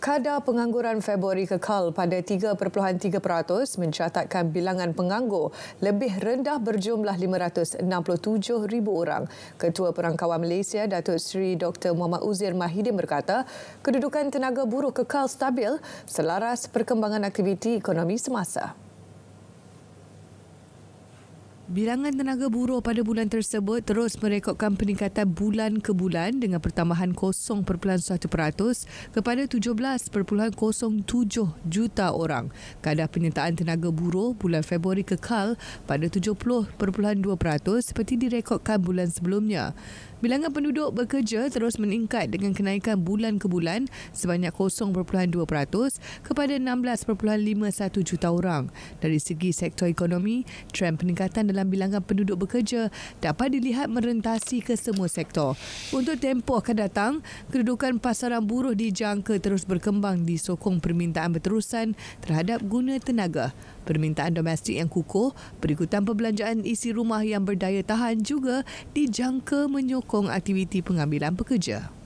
Kadar pengangguran Februari kekal pada 3.3% mencatatkan bilangan penganggur lebih rendah berjumlah 567,000 orang. Ketua Perangkawan Malaysia Datuk Seri Dr. Muhammad Uzir Mahidin berkata, kedudukan tenaga buruh kekal stabil selaras perkembangan aktiviti ekonomi semasa. Bilangan tenaga buruh pada bulan tersebut terus merekodkan peningkatan bulan ke bulan dengan pertambahan 0.1% kepada 17.07 juta orang. Kadar penyertaan tenaga buruh bulan Februari kekal pada 70.2% seperti direkodkan bulan sebelumnya. Bilangan penduduk bekerja terus meningkat dengan kenaikan bulan ke bulan sebanyak 0.2% kepada 16.51 juta orang. Dari segi sektor ekonomi, trend peningkatan dalam dalam bilangan penduduk bekerja dapat dilihat merentasi ke semua sektor. Untuk tempoh akan datang, kedudukan pasaran buruh dijangka terus berkembang di sokong permintaan berterusan terhadap guna tenaga. Permintaan domestik yang kukuh, berikutan perbelanjaan isi rumah yang berdaya tahan juga dijangka menyokong aktiviti pengambilan pekerja.